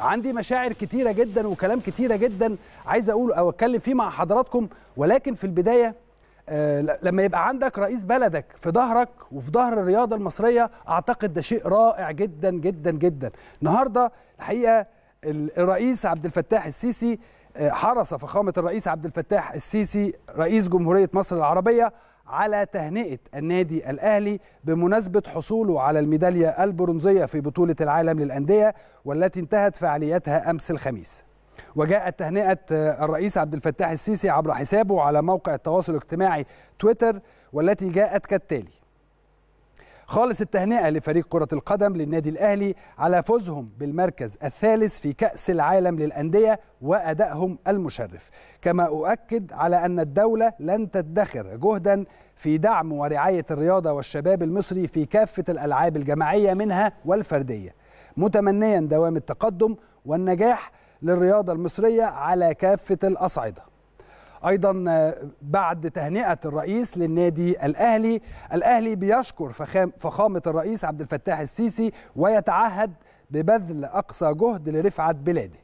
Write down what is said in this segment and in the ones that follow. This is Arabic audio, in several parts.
عندي مشاعر كتيرة جدا وكلام كتيرة جدا عايز أقول أو أتكلم فيه مع حضراتكم ولكن في البداية آه، لما يبقى عندك رئيس بلدك في ظهرك وفي ظهر الرياضة المصرية أعتقد ده شيء رائع جدا جدا جدا النهاردة الحقيقة الرئيس عبد الفتاح السيسي آه، حرس فخامة الرئيس عبد الفتاح السيسي رئيس جمهورية مصر العربية على تهنئة النادي الأهلي بمناسبة حصوله على الميدالية البرونزية في بطولة العالم للأندية والتي انتهت فعاليتها أمس الخميس وجاءت تهنئة الرئيس عبد الفتاح السيسي عبر حسابه على موقع التواصل الاجتماعي تويتر والتي جاءت كالتالي خالص التهنئه لفريق كره القدم للنادي الاهلي على فوزهم بالمركز الثالث في كاس العالم للانديه وادائهم المشرف كما اؤكد على ان الدوله لن تدخر جهدا في دعم ورعايه الرياضه والشباب المصري في كافه الالعاب الجماعيه منها والفرديه متمنيا دوام التقدم والنجاح للرياضه المصريه على كافه الاصعده ايضا آه، بعد تهنئه الرئيس للنادي الاهلي الاهلي بيشكر فخامه الرئيس عبد الفتاح السيسي ويتعهد ببذل اقصى جهد لرفعه بلاده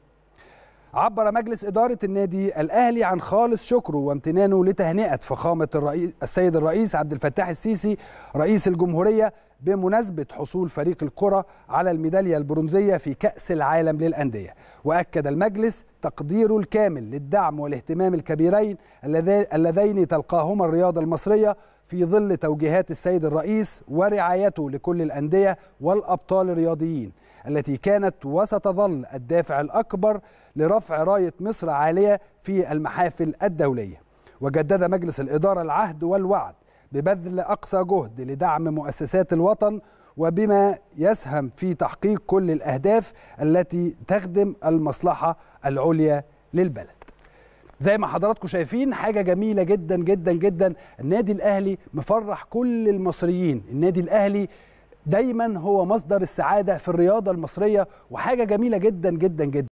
عبر مجلس إدارة النادي الأهلي عن خالص شكره وامتنانه لتهنئة فخامة الرئيس السيد الرئيس عبد الفتاح السيسي رئيس الجمهورية بمناسبة حصول فريق الكرة على الميدالية البرونزية في كأس العالم للأندية وأكد المجلس تقديره الكامل للدعم والاهتمام الكبيرين اللذين تلقاهما الرياضة المصرية في ظل توجيهات السيد الرئيس ورعايته لكل الأندية والأبطال الرياضيين التي كانت وستظل الدافع الأكبر لرفع راية مصر عالية في المحافل الدولية وجدد مجلس الإدارة العهد والوعد ببذل أقصى جهد لدعم مؤسسات الوطن وبما يسهم في تحقيق كل الأهداف التي تخدم المصلحة العليا للبلد زي ما حضراتكم شايفين حاجه جميله جدا جدا جدا النادي الاهلي مفرح كل المصريين النادي الاهلي دايما هو مصدر السعاده في الرياضه المصريه وحاجه جميله جدا جدا جدا